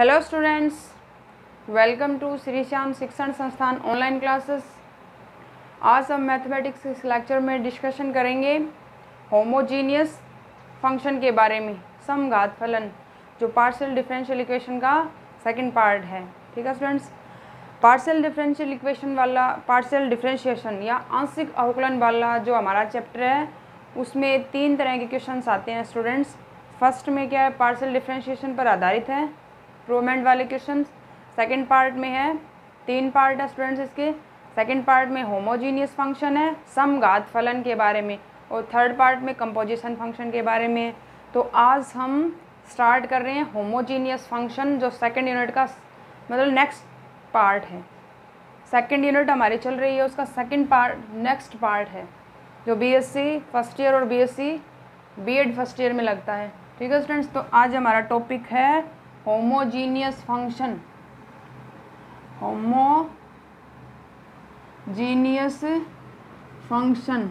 hello students welcome to Shri Shyam Shikshan Sansthan online classes आज हम mathematics इस लेक्चर में डिस्कशन करेंगे होमोजीनियस फंक्शन के बारे में समघात फलन जो पार्शियल डिफरेंशियल इक्वेशन का सेकंड पार्ट है ठीक है स्टूडेंट्स पार्शियल डिफरेंशियल इक्वेशन वाला पार्शियल डिफरेंशिएशन या आंशिक अवकलन वाला जो हमारा चैप्टर है उसमें तीन तरह के क्वेश्चन आते हैं स्टूडेंट्स फर्स्ट में क्या है पार्सल डिफ्रेंशिएशन पर आधारित है प्रोमेंट वाले क्वेश्चन सेकेंड पार्ट में है तीन पार्ट है स्टूडेंट्स इसके सेकेंड पार्ट में होमोजीनियस फंक्शन है समघात फलन के बारे में और थर्ड पार्ट में कंपोजिशन फंक्शन के बारे में तो आज हम स्टार्ट कर रहे हैं होमोजीनियस फंक्शन जो सेकेंड यूनिट का मतलब नेक्स्ट पार्ट है सेकेंड यूनिट हमारी चल रही है उसका सेकेंड पार्ट नेक्स्ट पार्ट है जो बीएससी फर्स्ट ईयर और बीएससी बीएड फर्स्ट ईयर में लगता है ठीक है स्टूडेंट्स तो आज हमारा टॉपिक है होमोजीनियस फंक्शन होमोजीनियस फंक्शन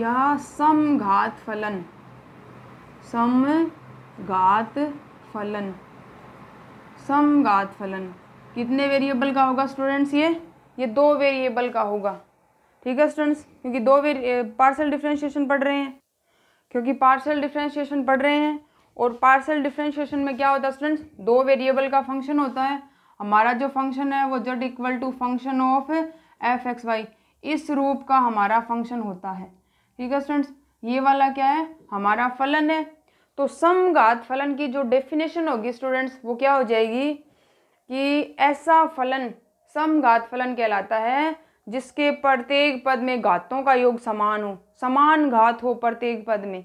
या समघात फलन समघात फलन समघात फलन कितने वेरिएबल का होगा स्टूडेंट्स ये ये दो वेरिएबल का होगा ठीक है स्टूडेंट्स क्योंकि दो पार्सल डिफ्रेंशिएशन पढ़ रहे हैं क्योंकि पार्सल डिफ्रेंशिएशन पढ़ रहे हैं और पार्सल डिफ्रेंशिएशन में क्या होता है स्टूडेंट्स दो वेरिएबल का फंक्शन होता है हमारा जो फंक्शन है वो z equal to function of f x y इस रूप का हमारा फंक्शन होता है ठीक है स्टूडेंट्स ये वाला क्या है हमारा फलन है तो समघात फलन की जो डेफिनेशन होगी स्टूडेंट्स वो क्या हो जाएगी कि ऐसा फलन समघात फलन कहलाता है जिसके प्रत्येक पद में घातों का योग समान हो समान घात हो प्रत्येक पद में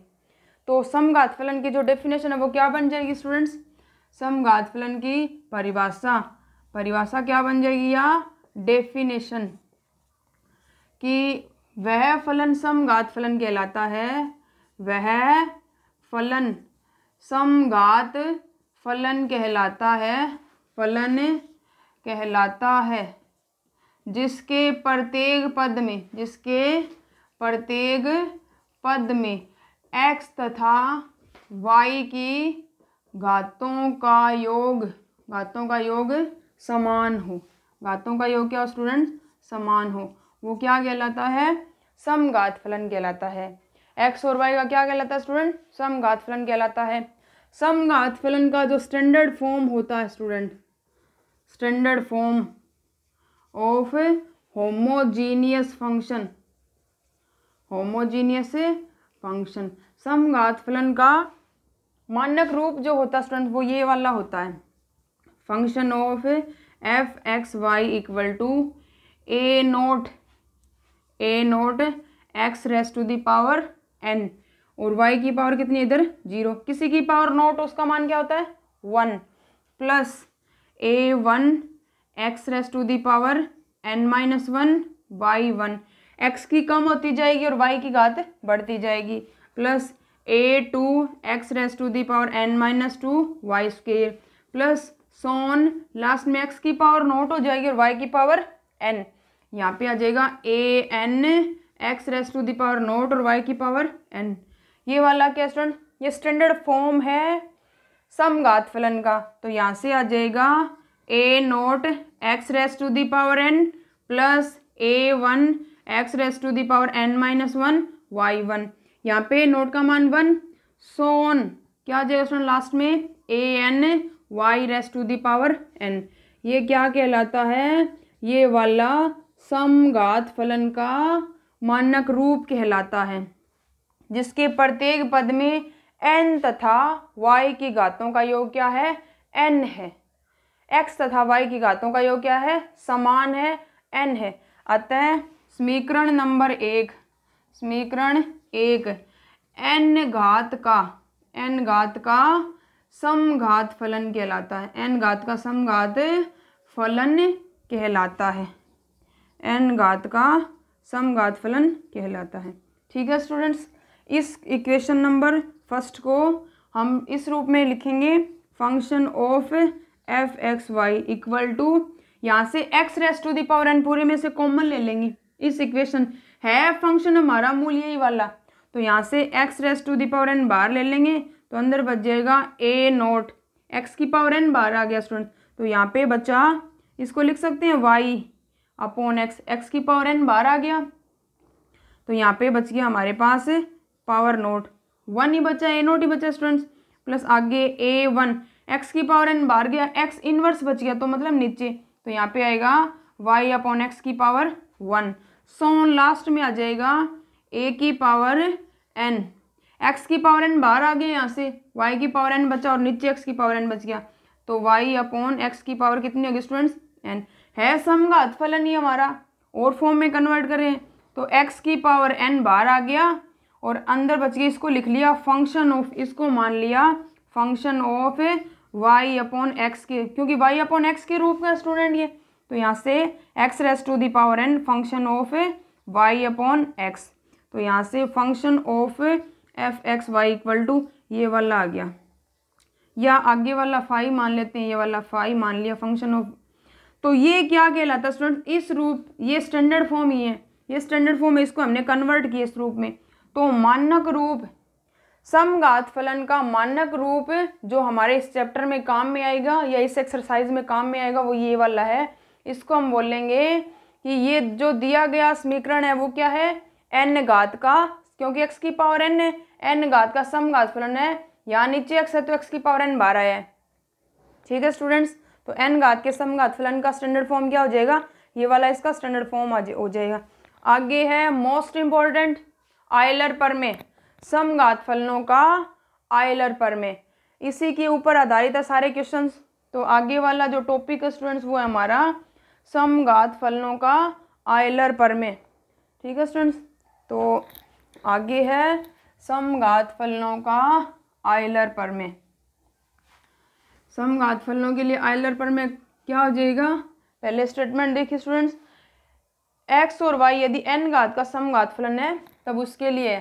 तो समघात फलन की जो डेफिनेशन है वो क्या बन जाएगी स्टूडेंट्स समघात फलन की परिभाषा परिभाषा क्या बन जाएगी या डेफिनेशन कि वह फलन समघात फलन कहलाता है वह फलन समघात फलन कहलाता है फलन कहलाता है जिसके प्रत्येक पद में जिसके प्रत्येक पद में एक्स तथा वाई की घातों का योग घातों का योग समान हो घातों का योग क्या हो स्टूडेंट समान हो वो क्या कहलाता है समघात फलन कहलाता है एक्स और वाई का क्या कहलाता है स्टूडेंट समघात फलन कहलाता है समघात फलन का जो स्टैंडर्ड फॉर्म होता है student standard form of homogeneous function homogeneous function समघात फलन का मानक रूप जो होता है स्टूडेंट वो ये वाला होता है function of f x y equal to a naught a note x raise to the power n और वाई की पावर कितनी इधर जीरो किसी की पावर नोट उसका मान क्या होता है one plus a one x raise to the power n minus one y one x की कम होती जाएगी और वाई की घात बढ़ती जाएगी plus a two x raise to the power n minus two y square plus so on last में एक्स की पावर नोट हो जाएगी और वाई की पावर एन यहाँ पे आ जाएगा a n x raise to the power naught और वाई की पावर एन ये वाला क्या स्टैंड ये स्टैंडर्ड फॉर्म है समघात फलन का तो यहाँ से आ जाएगा a note x raise to the power n plus a one x raise to the power n minus one y one यहाँ पे नोट का मान वन सोन क्या आ जाएगा स्टूडेंट लास्ट में a n y raise to the power n ये क्या कहलाता है ये वाला समघात फलन का मानक रूप कहलाता है जिसके प्रत्येक पद में एन तथा वाई की घातों का योग क्या है एन है एक्स तथा वाई की घातों का योग क्या है समान है एन है अतः समीकरण नंबर एक समीकरण एक एन घात का एन घात का समघात फलन कहलाता है एन घात का समघात फलन कहलाता है एन घात का समघात फलन कहलाता है ठीक है स्टूडेंट्स इस इक्वेशन नंबर फर्स्ट को हम इस रूप में लिखेंगे function of f x y equal to यहाँ से x raised to the power n पूरे में से कॉमन ले लेंगे इस इक्वेशन है फंक्शन हमारा मूल यही वाला तो यहाँ से x raise to the power n बार ले लेंगे तो अंदर बच जाएगा ए नोट एक्स की पावर एन बार आ गया स्टूडेंट तो यहाँ पे बचा इसको लिख सकते हैं वाई अपॉन एक्स एक्स की पावर एन बार आ गया तो यहाँ पे बच गया हमारे पास पावर नोट वन ही बचा ए नोट ही बचा स्टूडेंट्स प्लस आगे ए वन एक्स की पावर एन बार गया एक्स इनवर्स बच गया तो मतलब नीचे तो यहाँ पे आएगा वाई अपॉन एक्स की पावर वन सोन लास्ट में आ जाएगा ए की पावर एन एक्स की पावर एन बाहर आ गया यहाँ से वाई की पावर एन बचा और नीचे एक्स की पावर एन बच गया तो वाई अपॉन एक्स की पावर कितनी होगी स्टूडेंट्स एन है सम का अतफलन ही हमारा और फॉर्म में कन्वर्ट करें तो एक्स की पावर एन बाहर आ गया और अंदर बच गया इसको लिख लिया फंक्शन ऑफ इसको मान लिया function of y upon x के क्योंकि वाई अपॉन एक्स के रूप का स्टूडेंट ये तो यहाँ से x raise to the power n function of y upon x तो यहाँ से function of f x y equal to ये वाला आ गया या आगे वाला फाइव मान लेते हैं ये वाला फाइव मान लिया फंक्शन ऑफ तो ये क्या कहलाता स्टूडेंट इस रूप ये स्टैंडर्ड फॉर्म ही है ये स्टैंडर्ड फॉर्म है इसको हमने कन्वर्ट किया इस रूप में तो मानक रूप समघात फलन का मानक रूप जो हमारे इस चैप्टर में काम में आएगा या इस एक्सरसाइज में काम में आएगा वो ये वाला है इसको हम बोलेंगे कि ये जो दिया गया समीकरण है वो क्या है एन घात का क्योंकि एक्स की पावर एन है एन घात का समघात फलन है यहाँ नीचे एक्स है तो एक्स की पावर एन बारह है ठीक है स्टूडेंट्स तो एन घात के समघात फलन का स्टैंडर्ड फॉर्म क्या हो जाएगा ये वाला इसका स्टैंडर्ड फॉर्म हो जाएगा आगे है मोस्ट इम्पॉर्टेंट आयलर पर में समघात फलनों का आयलर पर में इसी के ऊपर आधारित है सारे क्वेश्चंस तो आगे वाला जो टॉपिक है स्टूडेंट्स वो है हमारा समघात फलनों का आयलर पर में ठीक है स्टूडेंट्स तो आगे है समघात फलनों का आयलर पर में समघात फलनों के लिए आयलर पर में क्या हो जाएगा पहले स्टेटमेंट देखिए स्टूडेंट्स एक्स और वाई यदि एन घात का समघात फलन है तब उसके लिए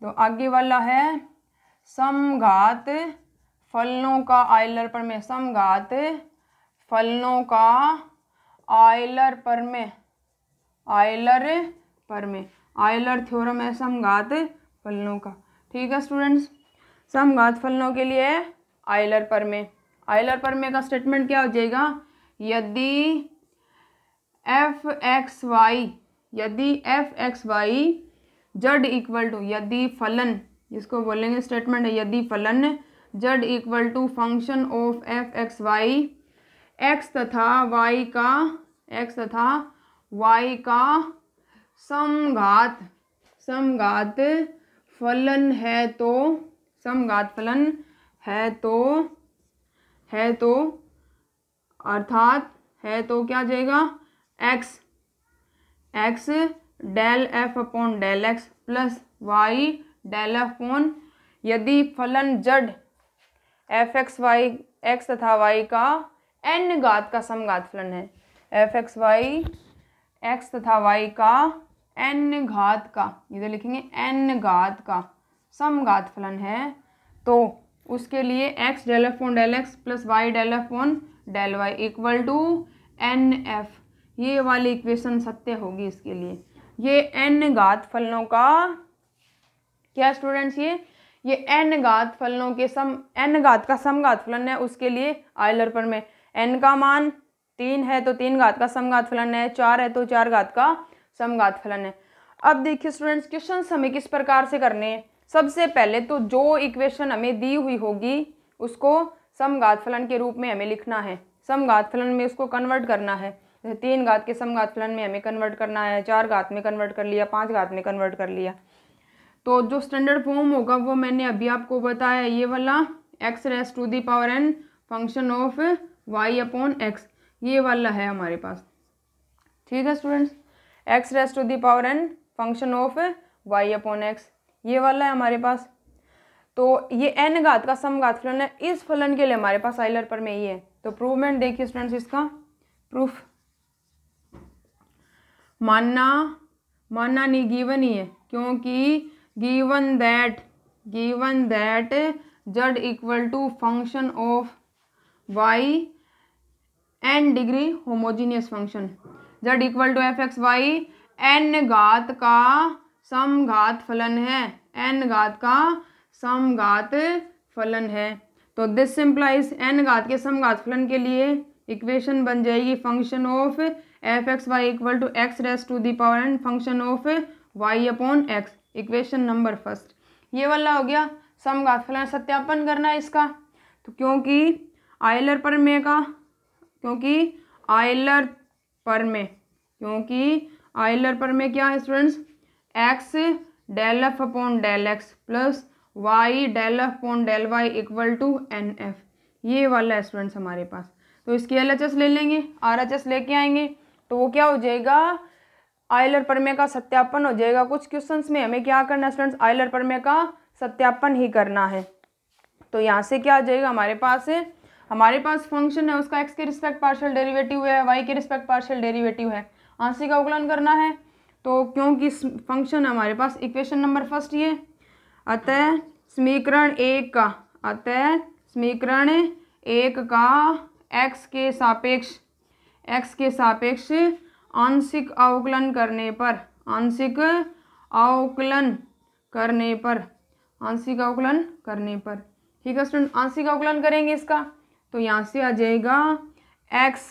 तो आगे वाला है समघात फलनों का आयलर पर में समघात फलनों का आयलर पर में आयलर पर में आयलर थ्योरम है समघात फलनों का ठीक है स्टूडेंट्स समघात फलनों के लिए आयलर पर में आयलर पर में का स्टेटमेंट क्या हो जाएगा यदि एफ एक्स वाई यदि f x y z equal to यदि फलन जिसको बोलेंगे स्टेटमेंट है यदि फलन z equal to function of f x y x तथा वाई का एक्स तथा वाई का समघात समघात फलन है तो समघात फलन है तो है तो अर्थात है तो क्या जाएगा x x del f upon del x plus y del f upon यदि फलन z f x y x तथा वाई का एन घात का समघात फलन है एफ एक्स वाई एक्स तथा वाई का एन घात का इधर लिखेंगे एन घात का समघात फलन है तो उसके लिए x del f on del x plus y del f on del y equal to n f ये वाली इक्वेशन सत्य होगी इसके लिए ये एन घात फलनों का क्या स्टूडेंट्स ये ये एन घात फलनों के सम एन घात का समघात फलन है उसके लिए आयलर पर में एन का मान तीन है तो तीन घात का समघात फलन है चार है तो चार घात का समघात फलन है अब देखिए स्टूडेंट्स क्वेश्चन हमें किस प्रकार से करने हैं सबसे पहले तो जो इक्वेशन हमें दी हुई होगी उसको समघात फलन के रूप में हमें लिखना है समघात फलन में उसको कन्वर्ट करना है जैसे तीन घात के समघात फलन में हमें कन्वर्ट करना है चार घात में कन्वर्ट कर लिया पाँच घात में कन्वर्ट कर लिया तो जो स्टैंडर्ड फॉर्म होगा वो मैंने अभी आपको बताया ये वाला x raise to the power n function of y upon x ये वाला है हमारे पास ठीक है students x raised to the power n function of y upon x ये वाला है हमारे पास तो ये एन घात का समघात फलन है इस फलन के लिए हमारे पास आइलर पर में ही है तो प्रूवमेंट देखिए स्टूडेंट्स इसका प्रूफ मानना मानना नहीं गिवन ही है क्योंकि given that given that z equal to function of y n degree homogeneous function z equal to f x y n घात का समघात फलन है एन घात का समघात फलन है तो दिस इम्प्लाइज एन घात के समघात फलन के लिए इक्वेशन बन जाएगी function of f x y equal to x raise to the power n function of y upon x equation number first ये वाला हो गया समघात फलन सत्यापन करना है इसका तो क्योंकि आयलर मे का क्योंकि आयलर पर में क्योंकि आयलर पर में क्या है students x del f upon del x plus y del f upon del y equal to n f ये वाला है स्टूडेंट्स हमारे पास तो इसकी एल एच एस ले लेंगे आर एच एस लेके आएंगे तो वो क्या हो जाएगा आयलर परमे का सत्यापन हो जाएगा कुछ क्वेश्चंस में हमें क्या करना है स्टूडेंट्स आयलर परमे का सत्यापन ही करना है तो यहाँ से क्या आ जाएगा हमारे पास है हमारे पास फंक्शन है उसका एक्स के रिस्पेक्ट पार्शल डेरिवेटिव है वाई के रिस्पेक्ट पार्शल डेरिवेटिव है आंसी का अवकलन करना है तो क्योंकि फंक्शन हमारे पास इक्वेशन नंबर फर्स्ट ये अतः समीकरण एक का अतः समीकरण एक का एक्स के सापेक्ष एक्स के सापेक्ष आंशिक अवकलन करने पर आंशिक अवकलन करने पर आंशिक अवकलन करने पर ठीक है स्टूडेंट आंशिक अवकलन करेंगे इसका तो यहाँ से आ जाएगा एक्स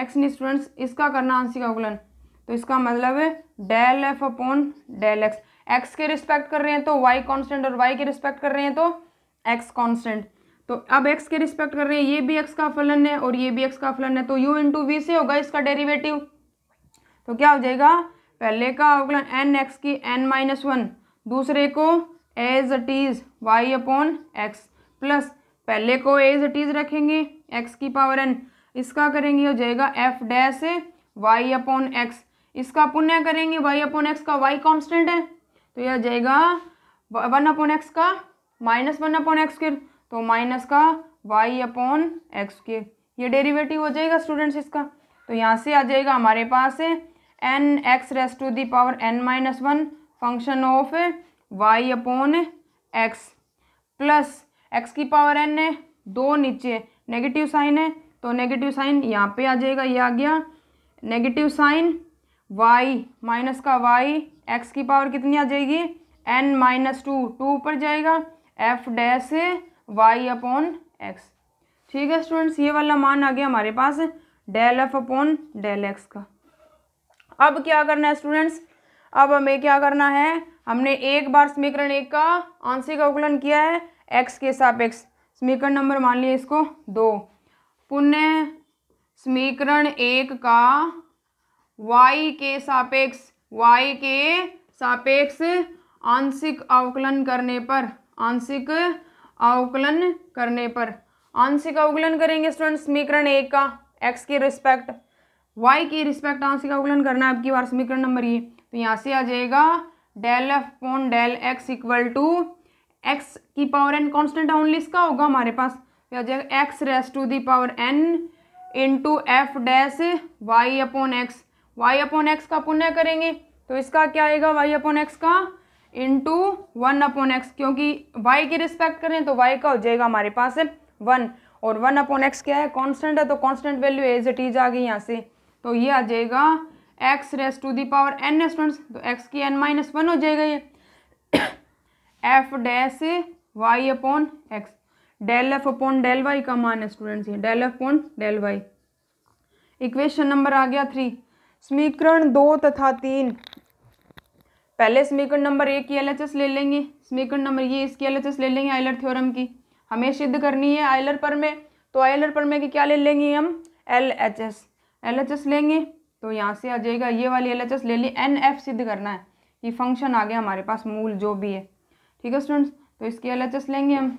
एक्स ने स्टूडेंट्स इसका करना आंसिक अवकलन तो इसका मतलब है del f upon del x x के रिस्पेक्ट कर रहे हैं तो वाई कांस्टेंट और वाई के रिस्पेक्ट कर रहे हैं तो एक्स कांस्टेंट तो अब एक्स के रिस्पेक्ट कर रहे हैं ये भी एक्स का फलन है और ये भी एक्स का फलन है तो यू इंटू वी से होगा इसका डेरिवेटिव तो क्या हो जाएगा पहले का अवकलन एन एक्स की एन माइनस वन दूसरे को as it is y upon x plus पहले को एज इट इज़ रखेंगे एक्स की पावर एन इसका करेंगे हो जाएगा एफ है वाई अपॉन एक्स इसका पुण्य करेंगे वाई अपॉन एक्स का वाई कांस्टेंट है तो यह जाएगा वन अपॉन एक्स का माइनस वन अपॉन एक्स के तो माइनस का वाई अपॉन एक्स के ये डेरिवेटिव हो जाएगा स्टूडेंट्स इसका तो यहाँ से आ जाएगा हमारे पास है n x raise to the power n minus one function of y upon x plus x की पावर एन है दो नीचे नेगेटिव साइन है तो नेगेटिव साइन यहाँ पे आ जाएगा ये आ गया नेगेटिव साइन वाई माइनस का वाई एक्स की पावर कितनी आ जाएगी एन माइनस टू टू ऊपर जाएगा f dash y upon x ठीक है स्टूडेंट्स ये वाला मान आ गया हमारे पास del f upon del x का अब क्या करना है स्टूडेंट्स अब हमें क्या करना है हमने एक बार समीकरण एक का आंशिक अवकलन किया है एक्स के सापेक्ष समीकरण नंबर मान लिया इसको दो पुण्य समीकरण एक का वाई के सापेक्ष वाई के सापेक्ष आंशिक अवकलन करने पर आंशिक अवकलन करने पर आंशिक अवकलन करेंगे स्टूडेंट समीकरण एक का एक्स के रिस्पेक्ट वाई के रिस्पेक्ट आंशिक अवकलन करना है आपकी बार समीकरण नंबर ये तो यहाँ से आ जाएगा del f upon del x equal to x की पावर एन कॉन्स्टेंट है ओनली इसका होगा हमारे पास या जाएगा x raise to the power n into f dash y upon x y upon x का पुण्य करेंगे तो इसका क्या आएगा वाई अपॉन एक्स का इंटू वन अपॉन एक्स क्योंकि वाई की रिस्पेक्ट करें तो वाई का हो जाएगा हमारे पास वन और वन अपॉन एक्स क्या है कॉन्स्टेंट है तो constant value as it is आ गई यहाँ से तो ये आ जाएगा x raise to the power n students तो एक्स की एन माइनस वन हो जाएगा ये f dash y upon x del f upon del y का मान है स्टूडेंट्स ये del f upon del y equation number आ गया थ्री समीकरण दो तथा तीन पहले समीकरण नंबर एक की एल ले लेंगे समीकरण नंबर ये इसकी एल ले लेंगे आइलर थ्योरम की हमें सिद्ध करनी है आयलर पर में तो आयलर पर में की क्या ले लेंगे हम L H S L H S लेंगे तो यहाँ से आ जाएगा ये वाली एल एच एस ले ली एन एफ सिद्ध करना है ये फंक्शन आ गया हमारे पास मूल जो भी है ठीक है स्टूडेंट्स तो इसकी एल लेंगे हम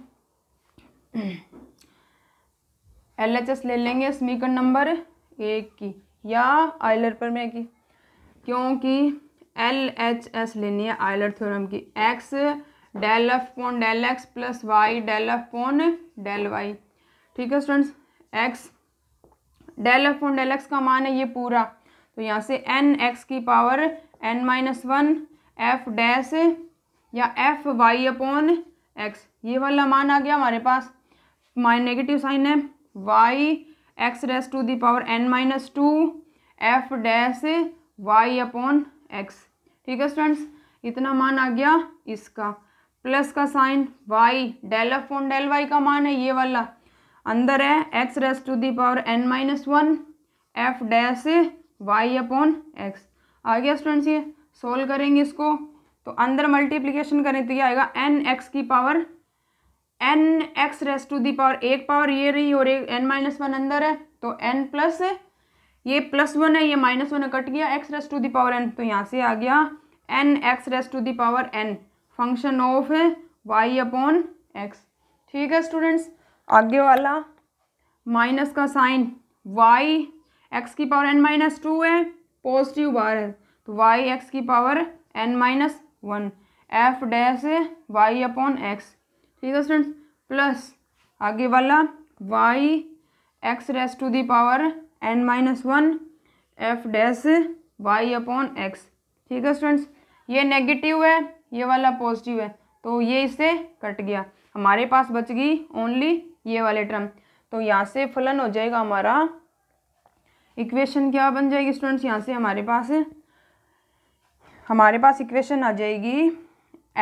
एल ले लेंगे समीकरण नंबर एक की या आयलर पर मैं की क्योंकि एल एच एस लेनी है आयलर थ्योरम की x del f upon del x plus y del f upon del y ठीक है students x del f upon del x का मान है ये पूरा तो यहाँ से एन एक्स की power n minus one f dash या एफ वाई अपॉन एक्स ये वाला मान आ गया हमारे पास माइन नेगेटिव साइन है y x dash two the power n minus to F dash y upon x ठीक है स्टूडेंट्स इतना मान आ गया इसका प्लस का sign y del upon del y का मान है ये वाला अंदर है x raise to the power n minus one f dash y upon x आ गया स्टूडेंट्स ये सोल्व करेंगे इसको तो अंदर मल्टीप्लीकेशन करें तो ये आएगा एन एक्स की power n x raise to the power एक पावर ये रही और एक एन माइनस वन अंदर है तो एन प्लस ये प्लस वन है ये माइनस वन कट गया x raise to the power n तो यहाँ से आ गया n x raise to the power n function of y upon x ठीक है स्टूडेंट्स आगे वाला माइनस का साइन वाई एक्स की पावर एन माइनस टू है पॉजिटिव बार है तो वाई एक्स की power n minus one f dash y upon x ठीक है स्टूडेंट्स प्लस आगे वाला y x raise to the power n minus one f dash y upon x ठीक है स्टूडेंट्स ये नेगेटिव है ये वाला पॉजिटिव है तो ये इससे कट गया हमारे पास बच गई ओनली ये वाले टर्म तो यहाँ से फलन हो जाएगा हमारा इक्वेशन क्या बन जाएगी स्टूडेंट्स यहाँ से हमारे पास हमारे पास इक्वेशन आ जाएगी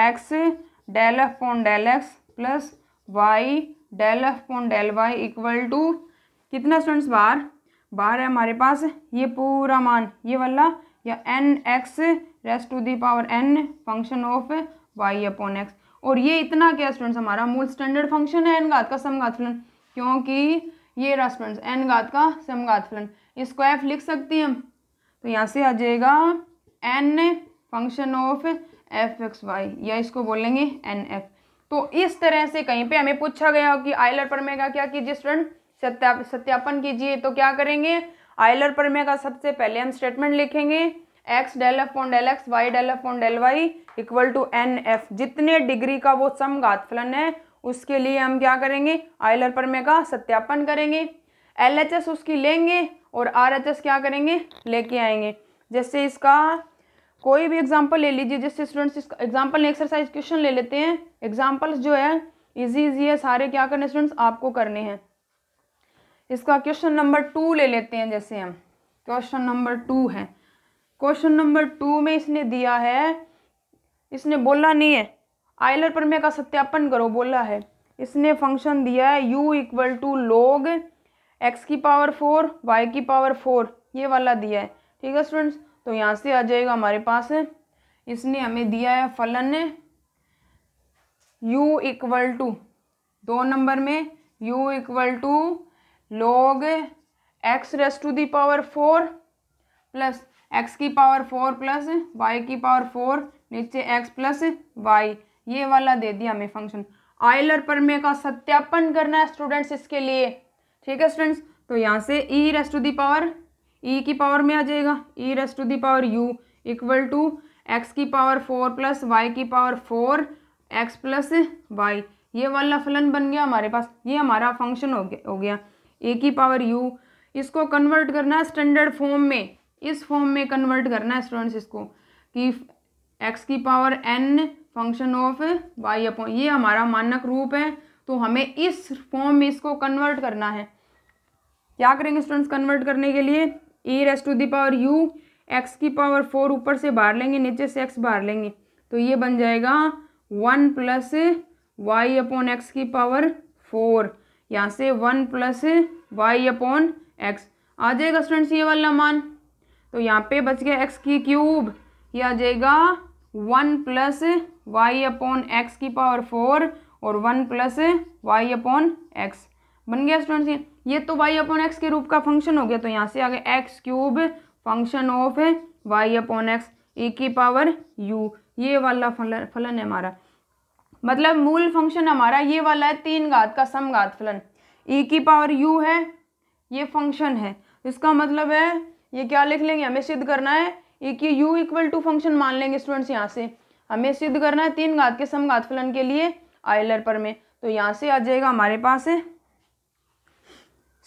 x del f upon del x plus y del f upon del y equal to कितना स्टूडेंट्स बार बार है हमारे पास ये पूरा मान ये वाला या n x raised to the power n function of y upon x और ये इतना क्या स्टूडेंट्स हमारा मूल स्टैंडर्ड फंक्शन है एन घात का समघात फलन क्योंकि ये रहा स्टूडेंट्स एन घात का समघात फलन इसको एफ लिख सकती हैं हम तो यहाँ से आ जाएगा n function of f x y या इसको बोलेंगे एन एफ तो इस तरह से कहीं पे हमें पूछा गया कि आयलर परमे का क्या कीजिए स्टूडेंट सत्या सत्यापन कीजिए तो क्या करेंगे आयलर परमे का सबसे पहले हम स्टेटमेंट लिखेंगे x del f on del x y del f on del y equal to n f जितने डिग्री का वो समघात फलन है उसके लिए हम क्या करेंगे आयलर परमे का सत्यापन करेंगे एल एच एस उसकी लेंगे और आर एच एस क्या करेंगे लेके आएंगे जैसे इसका कोई भी एग्जाम्पल ले लीजिए जिससे स्टूडेंट्स इसका एग्जाम्पल एक्सरसाइज क्वेश्चन ले लेते हैं एग्जाम्पल्स जो है इजी इजी है सारे क्या करने स्टूडेंट्स आपको करने हैं इसका क्वेश्चन नंबर टू ले लेते हैं जैसे हम क्वेश्चन नंबर टू है क्वेश्चन नंबर टू में इसने दिया है इसने बोला नहीं है आयलर प्रमेय का सत्यापन करो बोला है इसने फंक्शन दिया है u equal to log x की पावर फोर वाई की पावर फोर ये वाला दिया है ठीक है स्टूडेंट्स तो यहाँ से आ जाएगा हमारे पास इसने हमें दिया है फलन यू इक्वल टू दो नंबर में u equal to log x raise to the power four plus x की पावर फोर प्लस वाई की पावर फोर नीचे एक्स प्लस वाई ये वाला दे दिया हमें फंक्शन आयलर परमे का सत्यापन करना है स्टूडेंट्स इसके लिए ठीक है स्टूडेंट्स तो यहाँ से e raise to the power e e की पावर में आ जाएगा e raise to the power u equal to x की पावर फोर प्लस वाई की power four x plus y ये वाला फलन बन गया हमारे पास ये हमारा फंक्शन हो गया हो गया ए e की पावर यू इसको कन्वर्ट करना है स्टैंडर्ड फॉर्म में इस फॉर्म में कन्वर्ट करना है स्टूडेंट्स इसको कि एक्स की power n function of y upon ये हमारा मानक रूप है तो हमें इस फॉर्म में इसको कन्वर्ट करना है क्या करेंगे स्टूडेंट्स कन्वर्ट करने के लिए e raise to the power u x की पावर फोर ऊपर से बाहर लेंगे नीचे से एक्स बाहर लेंगे तो ये बन जाएगा one plus y upon x की पावर फोर यहाँ से one plus y upon x आ जाएगा स्टूडेंट्स ये वाला मान तो यहाँ पे बच गया एक्स की क्यूब ये आ जाएगा one plus y upon x की पावर फोर और one plus y upon x बन गया स्टूडेंट्स ये ये तो वाई अपॉन एक्स के रूप का फंक्शन हो गया तो यहाँ से आ गया x cube function of y upon x a की पावर यू ये वाला फलन फलन है हमारा मतलब मूल फंक्शन हमारा ये वाला है तीन घात का समघात फलन ई e की पावर यू है ये फंक्शन है इसका मतलब है ये क्या लिख लेंगे हमें सिद्ध करना है ए e की यू इक्वल टू फंक्शन मान लेंगे स्टूडेंट्स यहाँ से हमें सिद्ध करना है तीन घात के समघात फलन के लिए आयलर पर में तो यहाँ से आ जाएगा हमारे पास है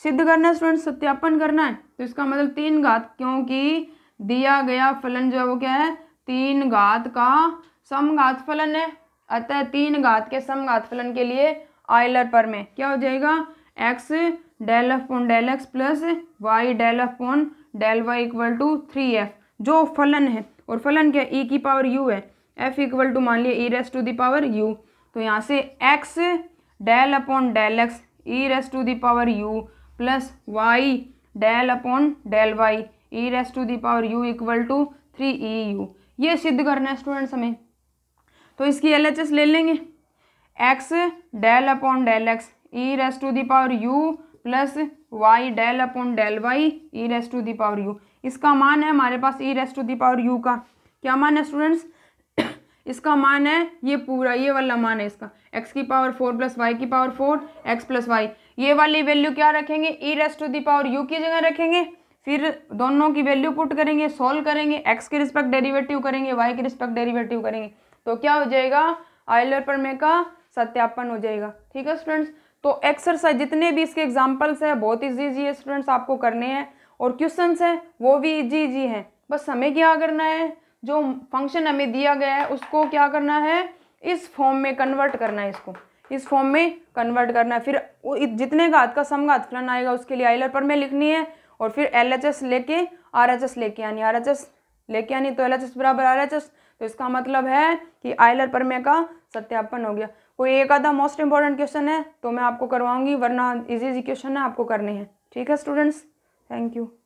सिद्ध करना है स्टूडेंट सत्यापन करना है तो इसका मतलब तीन घात क्योंकि दिया गया फलन जो है वो क्या है तीन घात का समघात फलन है अतः तीन घात के समघात फलन के लिए आयलर पर में क्या हो जाएगा x del f upon del x plus y del f upon del y equal to three f जो फलन है और फलन क्या ई e की पावर यू है एफ इक्वल टू मान लिया e raise to the power u तो यहाँ से x del upon del x e raise to the power u plus y del upon del y e raise to the power u equal to three E u ये सिद्ध करना है students हमें तो इसकी एल एच एस ले लेंगे x del upon del x e raise to the power u plus y del upon del y e raise to the power u इसका मान है हमारे पास e raise to the power u का क्या मान है स्टूडेंट्स इसका मान है ये पूरा ये वाला मान है इसका एक्स की पावर फोर प्लस वाई की power four x plus y ये वाली वैल्यू क्या रखेंगे e raised to power u की जगह रखेंगे फिर दोनों की वैल्यू पुट करेंगे सोल्व करेंगे एक्स के रिस्पेक्ट डेरिवेटिव करेंगे वाई के रिस्पेक्ट डेरिवेटिव करेंगे तो क्या हो जाएगा आयलर मे का सत्यापन हो जाएगा ठीक है स्टूडेंट्स तो एक्सरसाइज जितने भी इसके एग्जाम्पल्स हैं बहुत ईजी ईजी है स्टूडेंट्स आपको करने हैं और क्वेश्चन हैं वो भी ईजी ईजी हैं बस हमें क्या करना है जो फंक्शन हमें दिया गया है उसको क्या करना है इस फॉर्म में कन्वर्ट करना है इसको इस फॉर्म में कन्वर्ट करना है फिर जितने घात का सम घात फलन आएगा उसके लिए आइलर पर में लिखनी है और फिर एल एच एस लेके आर एच एस लेके आनी आर एच एस लेके आनी तो एल एच एस बराबर आर एच एस तो इसका मतलब है कि आइलर में का सत्यापन हो गया कोई एक आधा मोस्ट इंपॉर्टेंट क्वेश्चन है तो मैं आपको करवाऊंगी वरना इजी इजी क्वेश्चन है आपको करने हैं ठीक है स्टूडेंट्स थैंक यू